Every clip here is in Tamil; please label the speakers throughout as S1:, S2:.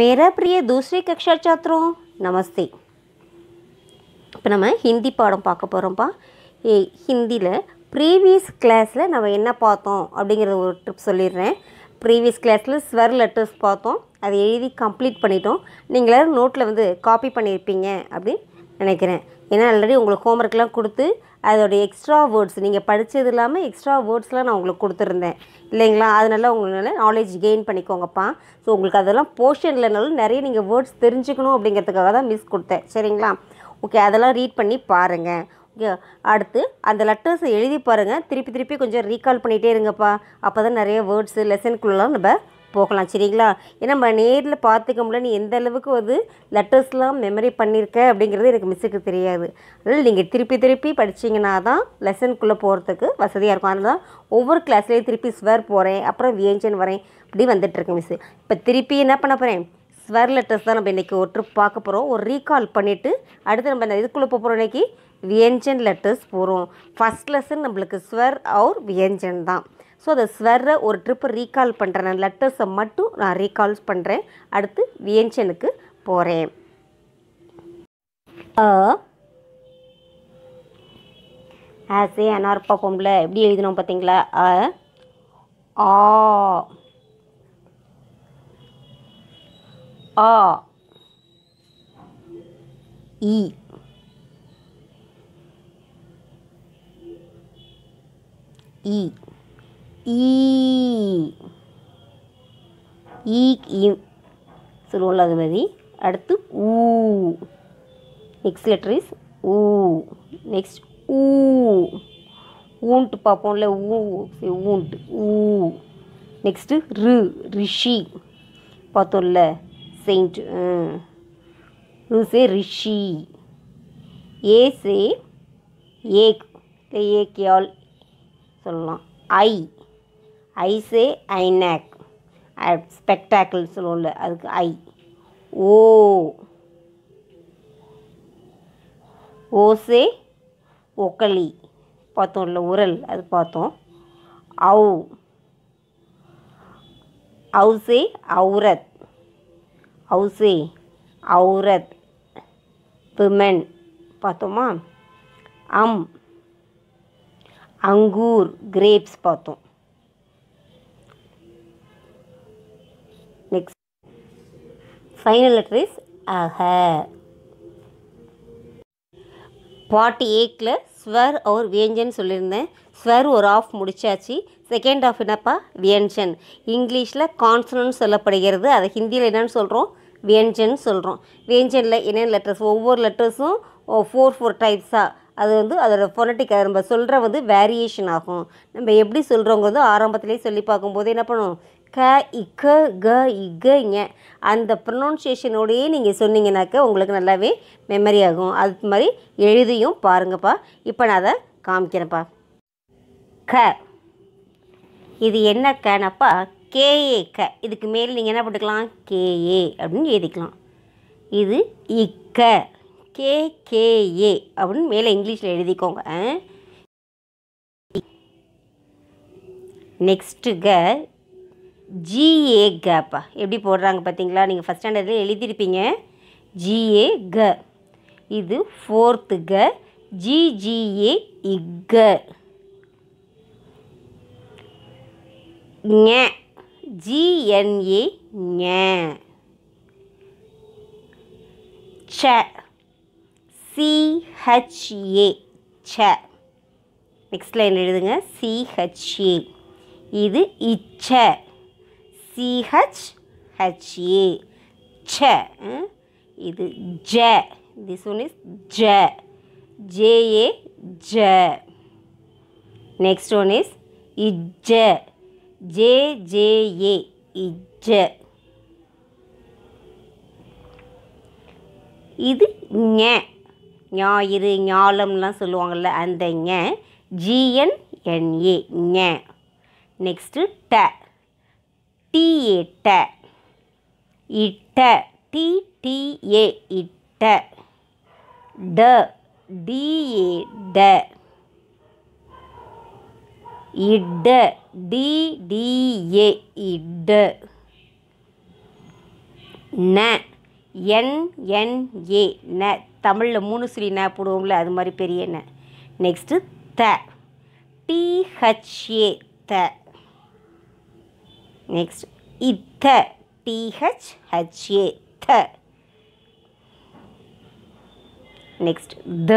S1: मेरा प्रिय दूसरी कक्षा छात्रों नमस्ते இப்போ நம்ம ஹிந்தி பாடம் பார்க்க போகிறோம்ப்பா ஏ ஹிந்தியில் ப்ரீவியஸ் கிளாஸில் நம்ம என்ன பார்த்தோம் அப்படிங்கிறத ஒரு ட்ரிப் சொல்லிடுறேன் ப்ரீவியஸ் கிளாஸில் ஸ்வர் லெட்டர்ஸ் பார்த்தோம் அதை எழுதி கம்ப்ளீட் பண்ணிட்டோம் நீங்களே நோட்டில் வந்து காப்பி பண்ணியிருப்பீங்க அப்படின்னு நினைக்கிறேன் ஏன்னா ஆல்ரெடி உங்களுக்கு ஹோம்ஒர்க்லாம் கொடுத்து அதோடைய எக்ஸ்ட்ரா வேர்ட்ஸ் நீங்கள் படித்தது இல்லாமல் எக்ஸ்ட்ரா வேர்ட்ஸ்லாம் நான் உங்களுக்கு கொடுத்துருந்தேன் இல்லைங்களா அதனால உங்களால் நாலேஜ் கெயின் பண்ணிக்கோங்கப்பா ஸோ உங்களுக்கு அதெல்லாம் போர்ஷன் இல்லைனாலும் நிறைய நீங்கள் வேர்ட்ஸ் தெரிஞ்சுக்கணும் அப்படிங்கிறதுக்காக தான் மிஸ் கொடுத்தேன் சரிங்களா ஓகே அதெல்லாம் ரீட் பண்ணி பாருங்கள் ஓகே அடுத்து அந்த லெட்டர்ஸை எழுதி பாருங்கள் திருப்பி திருப்பி கொஞ்சம் ரீகால் பண்ணிகிட்டே இருங்கப்பா அப்போ தான் நிறைய வேர்ட்ஸு லெசனுக்குள்ளெலாம் நம்ம போகலாம் சரிங்களா ஏன்னா நம்ம நேரில் பார்த்துக்க முடியல நீ எந்த அளவுக்கு வந்து லெட்டர்ஸ்லாம் மெமரி பண்ணியிருக்க அப்படிங்கிறது எனக்கு மிஸ்ஸுக்கு தெரியாது அதனால் நீங்கள் திருப்பி திருப்பி படிச்சிங்கன்னா தான் லெசனுக்குள்ளே போகிறதுக்கு வசதியாக இருக்கும் அதனால் தான் ஒவ்வொரு கிளாஸ்லேயும் திருப்பி ஸ்வர் போகிறேன் அப்புறம் வியஞ்சன் வரேன் இப்படி வந்துட்டுருக்கேன் மிஸ்ஸு இப்போ திருப்பி என்ன பண்ண போகிறேன் ஸ்வர் லெட்டர்ஸ் தான் நம்ம இன்றைக்கி ஒரு ட்ரிப் பார்க்க போகிறோம் ஒரு ரீகால் பண்ணிவிட்டு அடுத்து நம்ம இதுக்குள்ளே போகிறோம் இன்றைக்கி வியஞ்சன் லெட்டர்ஸ் போகிறோம் ஃபஸ்ட் லெசன் நம்மளுக்கு ஸ்வர் அவர் வியஞ்சன் தான் ஸோ அதை ஸ்வெர்ரை ஒரு ட்ரிப்பு ரீகால் பண்ணுறேன் நான் லெட்டர்ஸை மட்டும் நான் ரீகால்ஸ் பண்ணுறேன் அடுத்து வியஞ்சனுக்கு போகிறேன் ஆ ஆஸ் ஏ அனார்பா எப்படி எழுதினோம் பார்த்தீங்களா அ ஆ ஆ இ E. ஈ சொல்லுவோம்ல அது மாதிரி அடுத்து ஊ நெக்ஸ்ட் லெட்டர் இஸ் ஊ நெக்ஸ்ட் ஊ ஊன்ட்டு பார்ப்போம்ல ஊ ஊன்ட்டு ஊ நெக்ஸ்ட்டு ரு ரிஷி பார்த்தோம்ல செயின்ட் ரு சே ரிஷி ஏ சே ஏக் ஏக் யால் சொல்லலாம் ஐ ஐசே ஐநாக் ஸ்பெக்டாக்கிள் சொல்லுவோம்ல அதுக்கு ஐ ஓ ஓசே பார்த்தோம் பார்த்தோம்ல உரல் அது பார்த்தோம் அவு அவுசே அவுரத் அவுசே அவுரத் விமன் பார்த்தோமா அம் அங்கூர் கிரேப்ஸ் பார்த்தோம் next final letter is ah part எயிட்டில் ஸ்வர் அவர் வியஞ்சன் சொல்லியிருந்தேன் ஸ்வர் ஒரு ஆஃப் முடிச்சாச்சு செகண்ட் ஆஃப் என்னப்பா வியஞ்சன் இங்கிலீஷில் கான்சனன்ட் சொல்லப்படுகிறது அதை ஹிந்தியில் என்னென்னு சொல்கிறோம் வியஞ்சன் சொல்கிறோம் வியஞ்சனில் என்னென்ன லெட்டர்ஸ் ஒவ்வொரு லெட்டர்ஸும் ஃபோர் ஃபோர் டைப்ஸாக அது வந்து அதோடய ஃபொனட்டிக் நம்ம சொல்கிற வந்து வேரியேஷன் ஆகும் நம்ம எப்படி சொல்கிறோங்கிறது ஆரம்பத்துலேயே சொல்லி பார்க்கும்போது என்ன பண்ணுவோம் க இ க க க இ இங்க அந்த ப்ரொனன்சியேஷனோடையே நீங்கள் சொன்னீங்கனாக்க உங்களுக்கு நல்லாவே மெமரி ஆகும் அது மாதிரி எழுதியும் பாருங்கப்பா இப்போ நான் அதை காமிக்கிறேன்ப்பா க இது என்ன கனப்பா கேஏ க இதுக்கு மேலே நீங்கள் என்ன போட்டுக்கலாம் கேஏ அப்படின்னு எழுதிக்கலாம் இது இக்க கே கேஏ அப்படின்னு மேலே இங்கிலீஷில் எழுதிக்கோங்க நெக்ஸ்ட்டு க ஜிஏ கப்பா எப்படி போடுறாங்க பார்த்தீங்களா நீங்கள் ஃபஸ்ட் ஸ்டாண்டர்டில் எழுதியிருப்பீங்க ஜிஏ க இது ஃபோர்த்து க ஜிஜிஏ இக ஜிஎன்ஏ ஞ ச சிஹெச்ஏ ச நெக்ஸ்ட் லைன் எழுதுங்க சிஹெச்ஏ இது இச்ச சிஹெச்ஹெச்ஏ ச இது ஜ திஸ் ஒன் இஸ் ஜ ஜேஏ ஜ நெக்ஸ்ட் ஒன் இஸ் இஜ்ஜ ஜேஜேஏ இஜ்ஜ இது ஞ ஞாயிறு ஞாலம்லாம் சொல்லுவாங்கள்ல அந்த ஞ ஜிஎன்என்ஏ e, ஞ நெக்ஸ்ட்டு ட டீட்ட இட்ட டி டி ஏ இட்ட ட டிஏ ட இட டிடிஏ இட ந என் என் ஏ ந தமிழில் மூணு சிலி ந போடுவோம்ல அது மாதிரி பெரிய ந நெக்ஸ்ட்டு த டிஹெச்ஏ த நெக்ஸ்ட் இத்த டிஹெச் ஹெச்ஏ த நெக்ஸ்ட் த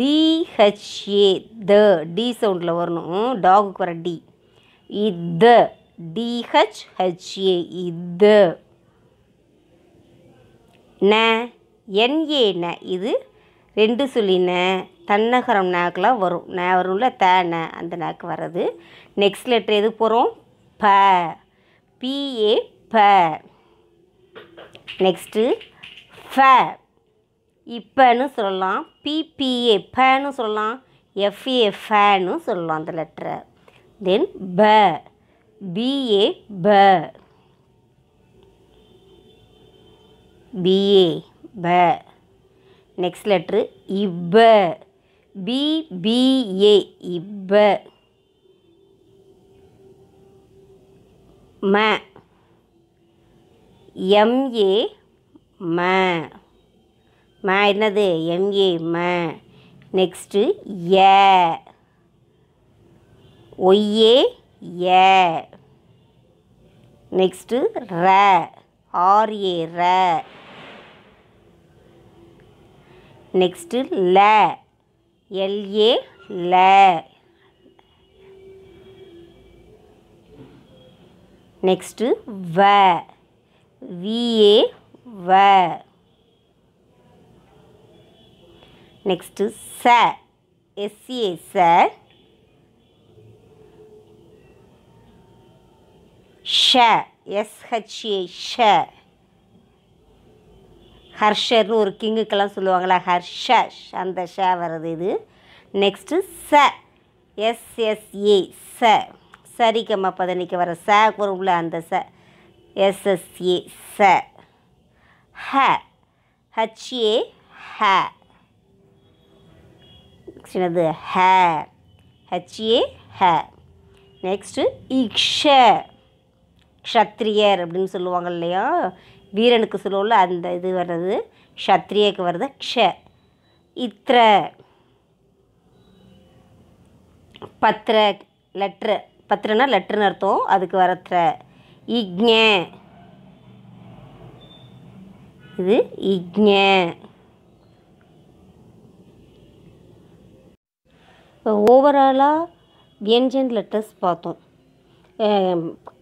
S1: டிஹெச்ஏ த டி சவுண்டில் வரணும் டாகுக்கு வர டி இத்த டிஹெச் ஹெச்ஏ இத்த ந என்ஏ ந இது ரெண்டு ந தன்னகரம் நாக்கெலாம் வரும் ந வரும்ல த ந அந்த நாக்கு வர்றது நெக்ஸ்ட் லெட்ரு எது போகிறோம் ப பிஏ ப நெக்ஸ்ட்டு ஃப இப்பன்னு சொல்லலாம் பிபிஏ ஃபேனு சொல்லலாம் எஃப்ஏ ஃபேன்னு சொல்லலாம் அந்த லெட்டரை தென் ப பிஏ ப பிஏ ப நெக்ஸ்ட் லெட்ரு இப்ப பிபிஏ இப்ப ம எம்ஏ ம ம என்னது எம்ஏ ம நெக்ஸ்ட்டு ஏ ஒய்யே ஏ நெக்ஸ்ட்டு ர ஆர்ஏ ர நெக்ஸ்ட்டு ல எல்ஏ ல நெக்ஸ்ட்டு வ விஏ வ நெக்ஸ்ட்டு ச எஸ்ஏ ச ஷ எஸ்ஹெச்ஏ ஷ ஹர்ஷர்னு ஒரு கிங்குக்கெல்லாம் சொல்லுவாங்களா ஹர்ஷ அந்த ஷ வர்றது இது நெக்ஸ்ட்டு ச எஸ்எஸ்ஏ ச சரிகம பதனிக்கு வர ச கூறும்ல அந்த ச எஸ்எஸ்ஏ ச ஹ ஹச்ஏ ஹ நெக்ஸ்ட் என்னது ஹ ஹச்ஏ ஹ நெக்ஸ்ட்டு இக்ஷ க்ஷத்ரியர் அப்படின்னு சொல்லுவாங்க இல்லையா வீரனுக்கு சொல்லுவோம்ல அந்த இது வர்றது க்ஷத்ரியக்கு வர்றது க்ஷ இத்ர பத்ர லெட்ரு பத்திரனா லெட்டர்னு அர்த்தம் அதுக்கு வரத்திர இக்ஞ இது இக்ஞ ஓவராலாக வியஞ்சன் லெட்டர்ஸ் பார்த்தோம்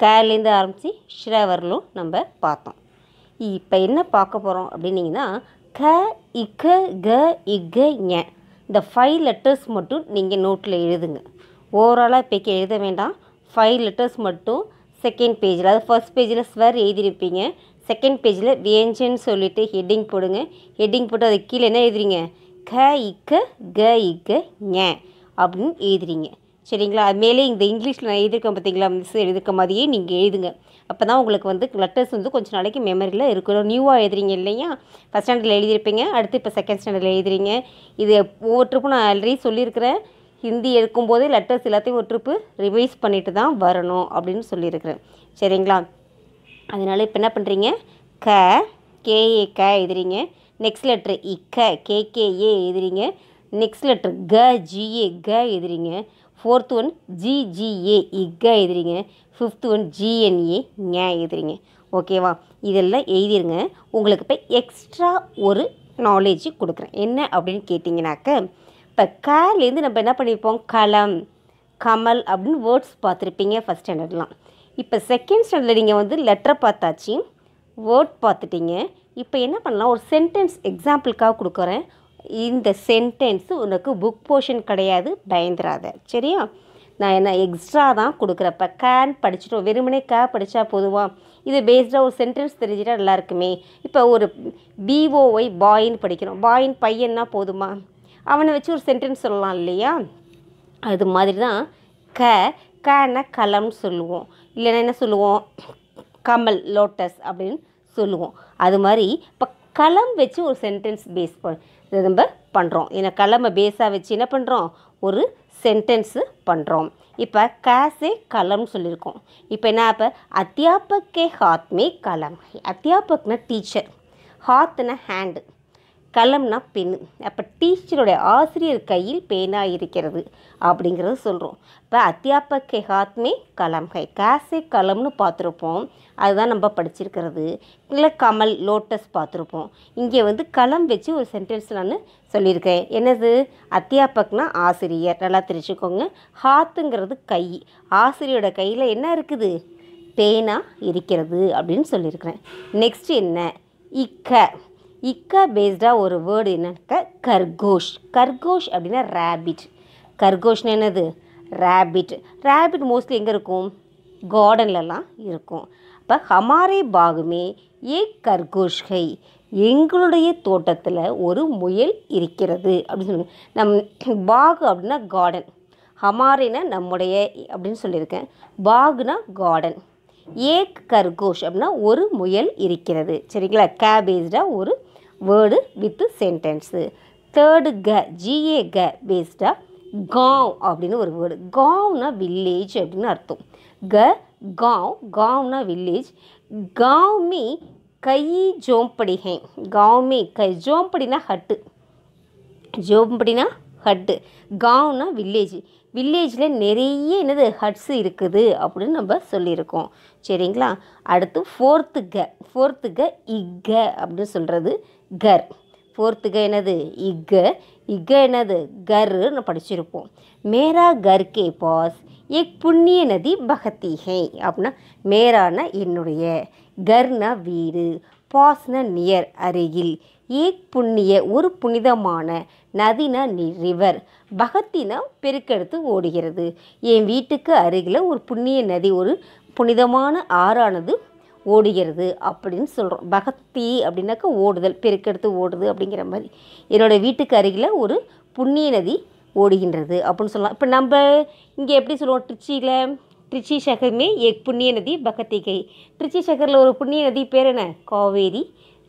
S1: கேர்லேருந்து ஆரம்பித்து ஷ்ரா வரலும் நம்ம பார்த்தோம் இப்போ என்ன பார்க்க போகிறோம் அப்படின்னிங்கன்னா க இக்க க இக்க ஞ இந்த ஃபைவ் லெட்டர்ஸ் மட்டும் நீங்கள் நோட்டில் எழுதுங்க ஓவராலாக இப்போக்கி எழுத வேண்டாம் ஃபைவ் லெட்டர்ஸ் மட்டும் செகண்ட் பேஜில் அது ஃபஸ்ட் பேஜில் ஸ்வர் எழுதியிருப்பீங்க செகண்ட் பேஜில் வியஞ்சன்னு சொல்லிவிட்டு ஹெட்டிங் போடுங்க ஹெட்டிங் போட்டு அதுக்கு கீழே என்ன எழுதுறீங்க க இக்க க இக்க ஞ அப்படின்னு எழுதுறீங்க சரிங்களா அது மேலே இந்த இங்கிலீஷில் நான் எழுதியிருக்கேன் பார்த்தீங்களா மிஸ் எழுதிருக்க மாதிரியே நீங்கள் எழுதுங்க அப்போ தான் உங்களுக்கு வந்து லெட்டர்ஸ் வந்து கொஞ்சம் நாளைக்கு மெமரியில் இருக்கணும் நியூவாக எழுதுறீங்க இல்லையா ஃபஸ்ட் ஸ்டாண்டர்டில் எழுதியிருப்பீங்க அடுத்து இப்போ செகண்ட் ஸ்டாண்டர்டில் எழுதுறீங்க இது ஒவ்வொருத்தருக்கும் நான் ஆல்ரெடி சொல்லியிருக்கிறேன் ஹிந்தி எடுக்கும்போது லெட்டர்ஸ் எல்லாத்தையும் ஒரு ட்ரிப்பு ரிவைஸ் பண்ணிட்டு தான் வரணும் அப்படின்னு சொல்லியிருக்கிறேன் சரிங்களா அதனால் இப்போ என்ன பண்ணுறீங்க க கேஏ க எழுதுறீங்க நெக்ஸ்ட் லெட்ரு இ க கே ஏ எழுதுறீங்க நெக்ஸ்ட் லெட்ரு க ஜிஏ க எழுதுறீங்க ஃபோர்த் ஒன் ஜிஜிஏ க எழுதுறீங்க ஃபிஃப்த் ஒன் ஜிஎன்ஏ ஞ எழுதுறீங்க ஓகேவா இதெல்லாம் எழுதிருங்க உங்களுக்கு இப்போ எக்ஸ்ட்ரா ஒரு நாலேஜ் கொடுக்குறேன் என்ன அப்படின்னு கேட்டிங்கனாக்க இப்போ கேர்லேருந்து நம்ம என்ன பண்ணியிருப்போம் களம் கமல் அப்படின்னு வேர்ட்ஸ் பார்த்துருப்பீங்க ஃபஸ்ட் ஸ்டாண்டர்ட்லாம் இப்போ செகண்ட் ஸ்டாண்டர்டில் நீங்கள் வந்து லெட்டர் பார்த்தாச்சு வேர்ட் பார்த்துட்டீங்க இப்போ என்ன பண்ணலாம் ஒரு சென்டென்ஸ் எக்ஸாம்பிளுக்காக கொடுக்குறேன் இந்த சென்டென்ஸ் உனக்கு புக் போர்ஷன் கிடையாது பயந்துராத சரியா நான் என்ன எக்ஸ்ட்ரா தான் கொடுக்குறப்ப கேன் படிச்சுட்டோம் வெறுமனே கே படித்தா பொதுவா இது பேஸ்டாக ஒரு சென்டென்ஸ் தெரிஞ்சிட்டா நல்லாயிருக்குமே இப்போ ஒரு பிஓஒய் பாயின்னு படிக்கிறோம் பாயின் பையன்னா போதுமா அவனை வச்சு ஒரு சென்டென்ஸ் சொல்லலாம் இல்லையா அது மாதிரி தான் க கன கலம்னு சொல்லுவோம் இல்லைன்னா என்ன சொல்லுவோம் கமல் லோட்டஸ் அப்படின்னு சொல்லுவோம் அது மாதிரி இப்போ கலம் வச்சு ஒரு சென்டென்ஸ் பேஸ் பண்ண நம்ம பண்ணுறோம் ஏன்னா கலமை பேஸாக வச்சு என்ன பண்ணுறோம் ஒரு சென்டென்ஸு பண்ணுறோம் இப்போ காசே கலம்னு சொல்லியிருக்கோம் இப்போ என்ன இப்போ அத்தியாபக்கே ஹாத்மே கலம் அத்தியாபக்னா டீச்சர் ஹாத்னா ஹேண்டு கலம்னா பெண் அப்போ டீச்சருடைய ஆசிரியர் கையில் பேனா இருக்கிறது அப்படிங்கிறத சொல்கிறோம் இப்போ அத்தியாபகை ஹாத்மே கலம் கை காசே கலம்னு பார்த்துருப்போம் அதுதான் நம்ம படிச்சிருக்கிறது இல்லை கமல் லோட்டஸ் பார்த்துருப்போம் இங்கே வந்து கலம் வச்சு ஒரு சென்டென்ஸ் நான் சொல்லியிருக்கேன் என்னது அத்தியாபக்னா ஆசிரியர் நல்லா தெரிஞ்சுக்கோங்க ஹாத்துங்கிறது கை ஆசிரியரோட கையில் என்ன இருக்குது பேனா இருக்கிறது அப்படின்னு சொல்லியிருக்கிறேன் நெக்ஸ்ட் என்ன இக்க இக்கா பேஸ்டாக ஒரு வேர்டு என்னன்னாக்கா கர்கோஷ் கர்கோஷ் அப்படின்னா ரேபிட் கர்கோஷ்னா என்னது ரேபிட் ரேபிட் மோஸ்ட்லி எங்கே இருக்கும் கார்டன்லலாம் இருக்கும் இப்போ ஹமாரே பாகுமே ஏ கர்கோஷ் எங்களுடைய தோட்டத்தில் ஒரு முயல் இருக்கிறது அப்படின்னு சொல்லுவோம் நம் பாகு அப்படின்னா கார்டன் ஹமாரினா நம்முடைய அப்படின்னு சொல்லியிருக்கேன் பாகுனா கார்டன் ஏக் கர்கோஷ் அப்படின்னா ஒரு முயல் இருக்கிறது சரிங்களா கேபேஜாக ஒரு வேர்டு வித்து சென்டென்ஸு தேர்டு க ஜிஏ க பேஸ்டாக காவ் அப்படின்னு ஒரு வேர்டு காவ்னா வில்லேஜ் அப்படின்னு அர்த்தம் க காவ் காவ்னா வில்லேஜ் காவ்மி கை ஜோம்படி காவ்மி கை ஜோம்படினா ஹட்டு ஜோம்படினா ஹட்டு காவ்னா வில்லேஜ் வில்லேஜில் நிறைய என்னது ஹட்ஸ் இருக்குது அப்படின்னு நம்ம சொல்லியிருக்கோம் சரிங்களா அடுத்து ஃபோர்த்து க ஃபோர்த்து க இக்க அப்படின்னு சொல்கிறது கர் ஃபோர்த்துக்கு என்னது இக்க இக்க என்னது கருன்னு படிச்சிருப்போம் மேரா கர்கே பாஸ் எக் புண்ணிய நதி பகத்திகை அப்படின்னா மேரான என்னுடைய கர்னா வீடு பாஸ்னா நியர் அருகில் ஏக் புண்ணிய ஒரு புனிதமான நதினா ரிவர் பகத்தினா பெருக்கெடுத்து ஓடுகிறது என் வீட்டுக்கு அருகில் ஒரு புண்ணிய நதி ஒரு புனிதமான ஆறானது ஓடுகிறது அப்படின்னு சொல்கிறோம் பகத்தி அப்படின்னாக்கா ஓடுதல் பெருக்கெடுத்து ஓடுது அப்படிங்கிற மாதிரி என்னோடய வீட்டுக்கு அருகில் ஒரு புண்ணிய நதி ஓடுகின்றது அப்படின்னு சொல்லலாம் இப்போ நம்ம இங்கே எப்படி சொல்லுவோம் திருச்சியில் திருச்சி சகரமே எக் புண்ணிய நதி பகத்திகை திருச்சி சகரில் ஒரு புண்ணிய நதி பேர் என்ன காவேரி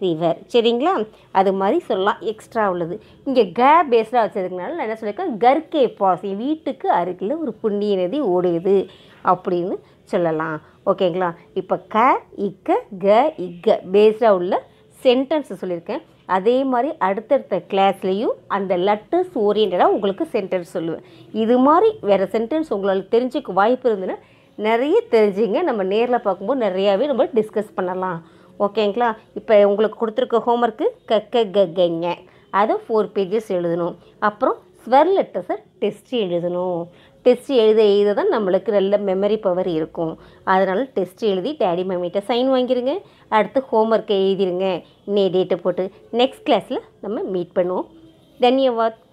S1: ரிவர் சரிங்களா அது மாதிரி சொல்லலாம் எக்ஸ்ட்ரா உள்ளது இங்கே க பேஸ்டாக வச்சதுனால நான் என்ன சொல்லியிருக்கேன் கர்கே பாசி வீட்டுக்கு அருகில் ஒரு புண்ணிய நதி ஓடுது அப்படின்னு சொல்லலாம் ஓகேங்களா இப்போ க இக்க க இக்க பேஸ்டாக உள்ள சென்டென்ஸ் சொல்லியிருக்கேன் அதே மாதிரி அடுத்தடுத்த கிளாஸ்லேயும் அந்த லெட்டர்ஸ் ஓரியன்டாக உங்களுக்கு சென்டென்ஸ் சொல்லுவேன் இது மாதிரி வேறு சென்டென்ஸ் உங்களால் தெரிஞ்சுக்க வாய்ப்பு இருந்ததுன்னா நிறைய தெரிஞ்சுங்க நம்ம நேரில் பார்க்கும்போது நிறையாவே நம்ம டிஸ்கஸ் பண்ணலாம் ஓகேங்களா இப்போ உங்களுக்கு கொடுத்துருக்க ஹோம்ஒர்க்கு க கங்க அதை ஃபோர் பேஜஸ் எழுதணும் அப்புறம் ஸ்வெர் லெட்டர்ஸை டெஸ்ட் எழுதணும் டெஸ்ட் எழுத எழுத தான் நம்மளுக்கு நல்ல மெமரி பவர் இருக்கும் அதனால் டெஸ்ட் எழுதி டேடி மம்மிகிட்ட சைன் வாங்கிடுங்க அடுத்து ஒர்க்கை எழுதிருங்க இன்னே டேட்டை போட்டு நெக்ஸ்ட் கிளாஸில் நம்ம மீட் பண்ணுவோம் தன்யவாத்